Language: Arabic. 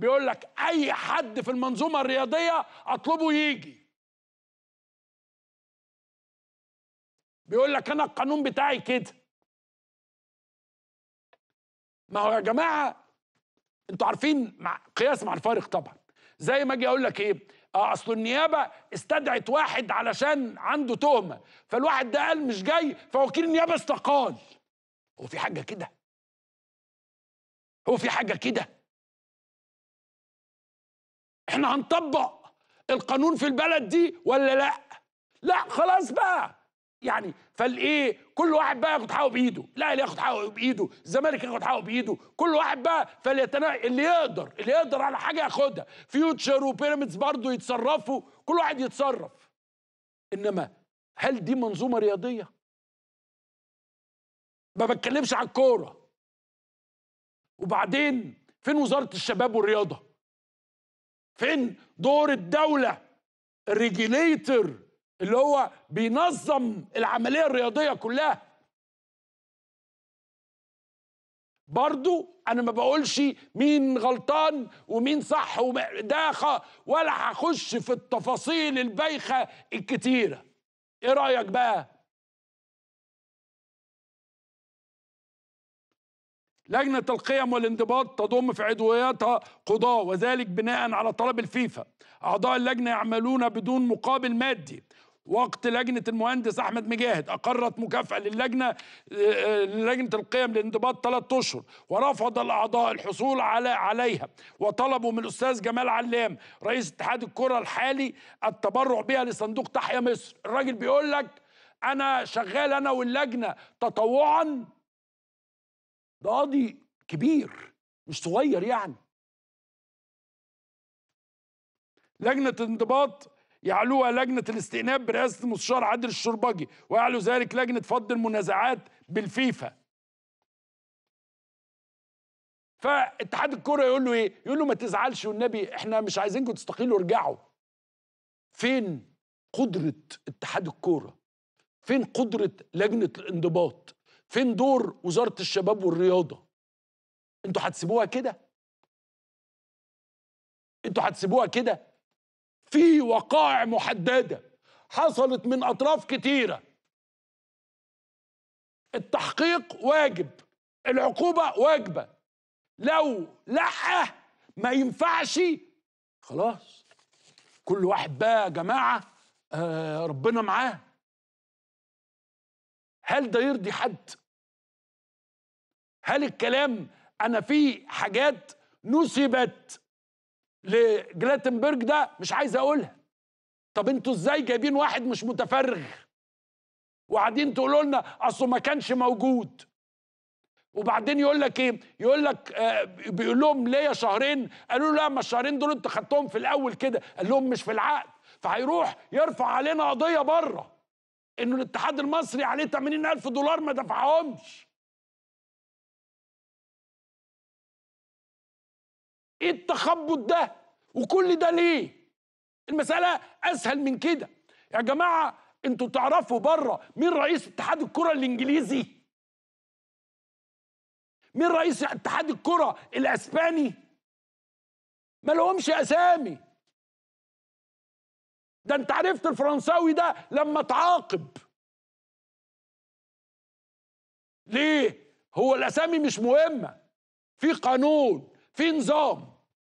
بيقول لك اي حد في المنظومه الرياضيه اطلبه يجي بيقول لك انا القانون بتاعي كده ما هو يا جماعه انتوا عارفين مع قياس مع الفارق طبعا زي ما اجي اقول لك ايه آه، اصل النيابه استدعت واحد علشان عنده تهمه فالواحد ده قال مش جاي فوكيل النيابه استقال هو في حاجه كده هو في حاجه كده احنا هنطبق القانون في البلد دي ولا لا لا خلاص بقى يعني فالايه كل واحد بقى ياخد حقه بايده لا اللي ياخد حقه بايده الزمالك ياخد حقه بايده كل واحد بقى فليتنا اللي يقدر اللي يقدر على حاجه ياخدها فيوتشر وبيراميدز برضه يتصرفوا كل واحد يتصرف انما هل دي منظومه رياضيه ما بتكلمش على الكوره وبعدين فين وزاره الشباب والرياضه فين دور الدولة الريجيليتر اللي هو بينظم العملية الرياضية كلها برضو انا ما بقولش مين غلطان ومين صح وداخة ولا هخش في التفاصيل البايخه الكتيره ايه رايك بقى لجنة القيم والانضباط تضم في عضوياتها قضاة وذلك بناء على طلب الفيفا أعضاء اللجنة يعملون بدون مقابل مادي وقت لجنة المهندس أحمد مجاهد أقرت مكافأة للجنة آه، آه، لجنة القيم للانضباط ثلاثة أشهر ورفض الأعضاء الحصول على عليها وطلبوا من الأستاذ جمال علام رئيس اتحاد الكرة الحالي التبرع بها لصندوق تحيا مصر الراجل بيقول لك أنا شغال أنا واللجنة تطوعا ده قاضي كبير مش صغير يعني لجنة انضباط يعلوها لجنة الاستئناف برئاسة المستشار عادل الشربجي ويعلو ذلك لجنة فض المنازعات بالفيفا فاتحاد الكرة يقول له ايه؟ يقول له ما تزعلش والنبي احنا مش عايزينكم تستقيلوا ارجعوا فين قدرة اتحاد الكورة؟ فين قدرة لجنة الانضباط؟ فين دور وزاره الشباب والرياضه انتوا هتسيبوها كده انتوا هتسيبوها كده في وقائع محدده حصلت من اطراف كتيره التحقيق واجب العقوبه واجبه لو لحه ما ينفعش خلاص كل واحد بقى يا جماعه آه ربنا معاه هل ده يرضي حد هل الكلام انا في حاجات نسبت لجلاتنبرج ده مش عايز اقولها طب انتوا ازاي جايبين واحد مش متفرغ وقاعدين تقولوا لنا اصله ما كانش موجود وبعدين يقول لك ايه يقول لك آه بيقول لهم ليا شهرين قالوا له لا ما الشهرين دول انت خدتهم في الاول كده قال لهم مش في العقد فهيروح يرفع علينا قضيه بره انه الاتحاد المصري عليه 80000 دولار ما دفعهمش ايه التخبط ده وكل ده ليه المساله اسهل من كده يا جماعه انتوا تعرفوا بره مين رئيس اتحاد الكره الانجليزي مين رئيس اتحاد الكره الاسباني ما لهمش اسامي ده انت عرفت الفرنساوي ده لما تعاقب ليه هو الاسامي مش مهمه في قانون في نظام